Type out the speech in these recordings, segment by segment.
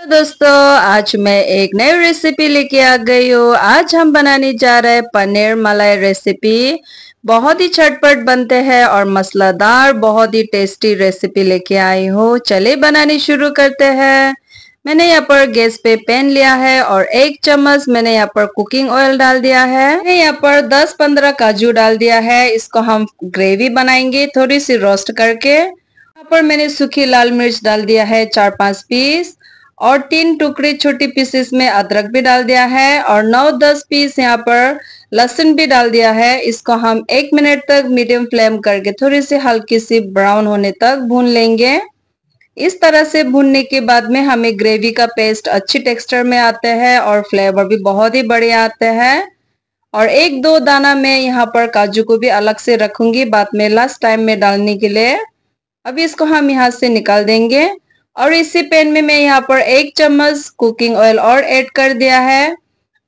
तो दोस्तों आज मैं एक नई रेसिपी लेके आ गई हूँ आज हम बनाने जा रहे हैं पनीर मलाई रेसिपी बहुत ही छटपट बनते हैं और मसलादार बहुत ही टेस्टी रेसिपी लेके आई हूँ चले बनाने शुरू करते हैं मैंने यहाँ पर गैस पे पैन लिया है और एक चम्मच मैंने यहाँ पर कुकिंग ऑयल डाल दिया है मैंने यहाँ पर 10-15 काजू डाल दिया है इसको हम ग्रेवी बनाएंगे थोड़ी सी रोस्ट करके यहाँ पर मैंने सूखी लाल मिर्च डाल दिया है चार पांच पीस और तीन टुकड़े छोटे पीसेस में अदरक भी डाल दिया है और नौ दस पीस यहाँ पर लहसुन भी डाल दिया है इसको हम एक मिनट तक मीडियम फ्लेम करके थोड़ी सी हल्की सी ब्राउन होने तक भून लेंगे इस तरह से भूनने के बाद में हमें ग्रेवी का पेस्ट अच्छी टेक्सचर में आते हैं और फ्लेवर भी बहुत ही बढ़िया आते हैं और एक दो दाना में यहाँ पर काजू को भी अलग से रखूंगी बाद में लास्ट टाइम में डालने के लिए अभी इसको हम यहाँ से निकाल देंगे और इसी पैन में मैं यहाँ पर एक चम्मच कुकिंग ऑयल और ऐड कर दिया है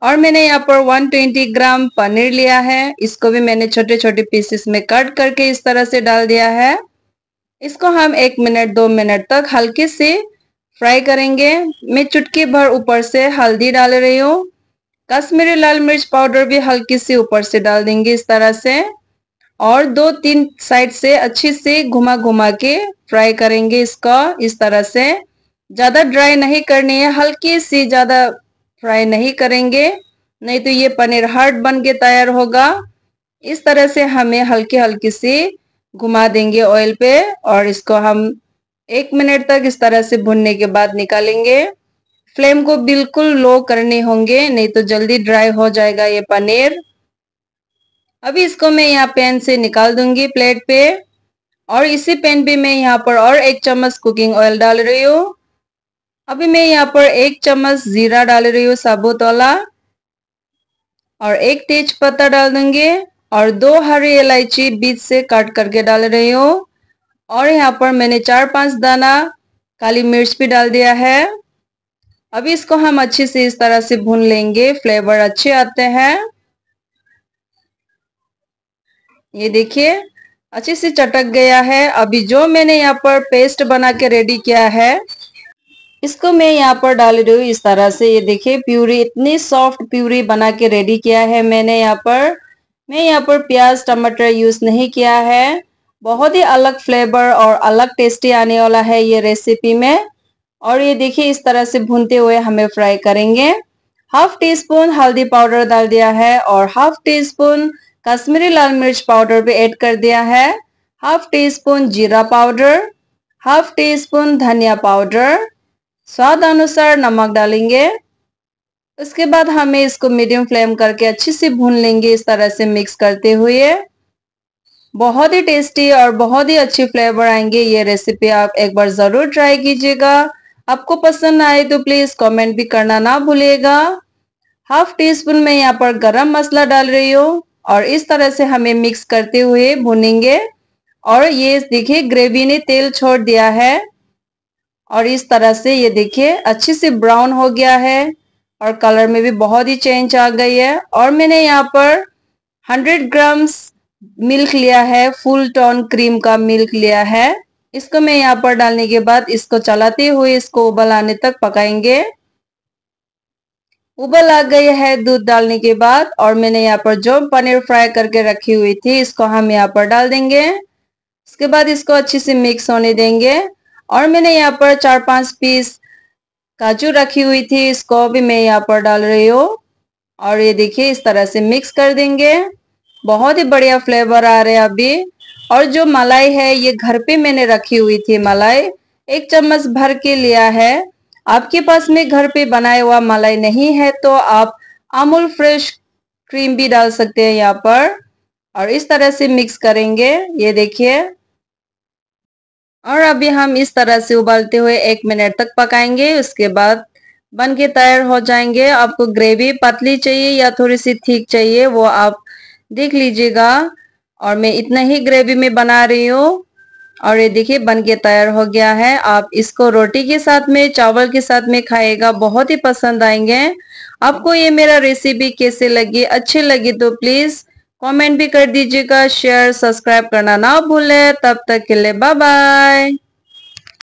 और मैंने यहाँ पर 120 ग्राम पनीर लिया है इसको भी मैंने छोटे छोटे पीसेस में कट करके इस तरह से डाल दिया है इसको हम एक मिनट दो मिनट तक हल्के से फ्राई करेंगे मैं चुटकी भर ऊपर से हल्दी डाल रही हूँ कश्मीरी लाल मिर्च पाउडर भी हल्की सी ऊपर से डाल देंगे इस तरह से और दो तीन साइड से अच्छे से घुमा घुमा के फ्राई करेंगे इसका इस तरह से ज़्यादा ड्राई नहीं करनी है हल्की सी ज़्यादा फ्राई नहीं करेंगे नहीं तो ये पनीर हार्ड बन के तैयार होगा इस तरह से हमें हल्की हल्की सी घुमा देंगे ऑयल पे और इसको हम एक मिनट तक इस तरह से भुनने के बाद निकालेंगे फ्लेम को बिल्कुल लो करने होंगे नहीं तो जल्दी ड्राई हो जाएगा ये पनीर अभी इसको मैं यहाँ पैन से निकाल दूंगी प्लेट पे और इसी पैन पे मैं यहाँ पर और एक चम्मच कुकिंग ऑयल डाल रही हूँ अभी मैं यहाँ पर एक चम्मच जीरा डाल रही हूँ साबुत वाला और एक तेज पत्ता डाल दूंगी और दो हरी इलायची बीच से काट करके डाल रही हूँ और यहाँ पर मैंने चार पांच दाना काली मिर्च भी डाल दिया है अभी इसको हम अच्छे से इस तरह से भून लेंगे फ्लेवर अच्छे आते हैं ये देखिए अच्छे से चटक गया है अभी जो मैंने यहाँ पर पेस्ट बना के रेडी किया है इसको मैं यहाँ पर डाल रही हूँ इस तरह से ये देखिए प्यूरी इतनी सॉफ्ट प्यूरी बना के रेडी किया है मैंने यहाँ पर मैं यहाँ पर प्याज टमाटर यूज नहीं किया है बहुत ही अलग फ्लेवर और अलग टेस्टी आने वाला है ये रेसिपी में और ये देखिए इस तरह से भूनते हुए हमें फ्राई करेंगे हाफ टी स्पून हल्दी पाउडर डाल दिया है और हाफ टी स्पून कश्मीरी लाल मिर्च पाउडर भी ऐड कर दिया है हाफ टी स्पून जीरा पाउडर हाफ टी स्पून धनिया पाउडर स्वाद अनुसार नमक डालेंगे उसके बाद हमें इसको मीडियम फ्लेम करके अच्छे से भून लेंगे इस तरह से मिक्स करते हुए बहुत ही टेस्टी और बहुत ही अच्छी फ्लेवर आएंगे ये रेसिपी आप एक बार ज़रूर ट्राई कीजिएगा आपको पसंद आए तो प्लीज़ कमेंट भी करना ना भूलिएगा हाफ टी स्पून में यहाँ पर गरम मसाला डाल रही हूँ और इस तरह से हमें मिक्स करते हुए भुनेंगे और ये देखिए ग्रेवी ने तेल छोड़ दिया है और इस तरह से ये देखिए अच्छे से ब्राउन हो गया है और कलर में भी बहुत ही चेंज आ गई है और मैंने यहाँ पर 100 ग्राम्स मिल्क लिया है फुल टॉन क्रीम का मिल्क लिया है इसको मैं यहाँ पर डालने के बाद इसको चलाते हुए इसको उबल आने तक पकाएंगे उबल आ गई है दूध डालने के बाद और मैंने यहाँ पर जो पनीर फ्राई करके रखी हुई थी इसको हम यहाँ पर डाल देंगे इसके बाद इसको अच्छे से मिक्स होने देंगे और मैंने यहाँ पर चार पांच पीस काजू रखी हुई थी इसको भी मैं यहाँ पर डाल रही हूँ और ये देखिए इस तरह से मिक्स कर देंगे बहुत ही बढ़िया फ्लेवर आ रहे है अभी और जो मलाई है ये घर पे मैंने रखी हुई थी मलाई एक चम्मच भर के लिया है आपके पास में घर पे बनाया हुआ मलाई नहीं है तो आप अमूल फ्रेश क्रीम भी डाल सकते हैं यहाँ पर और इस तरह से मिक्स करेंगे ये देखिए और अभी हम इस तरह से उबालते हुए एक मिनट तक पकाएंगे उसके बाद बन के तैयार हो जाएंगे आपको ग्रेवी पतली चाहिए या थोड़ी सी थीक चाहिए वो आप देख लीजिएगा और मैं इतना ही ग्रेवी में बना रही हूँ और ये देखिए बन के तैयार हो गया है आप इसको रोटी के साथ में चावल के साथ में खाएगा बहुत ही पसंद आएंगे आपको ये मेरा रेसिपी कैसे लगी अच्छी लगी तो प्लीज कमेंट भी कर दीजिएगा शेयर सब्सक्राइब करना ना भूले तब तक के लिए बाय बाय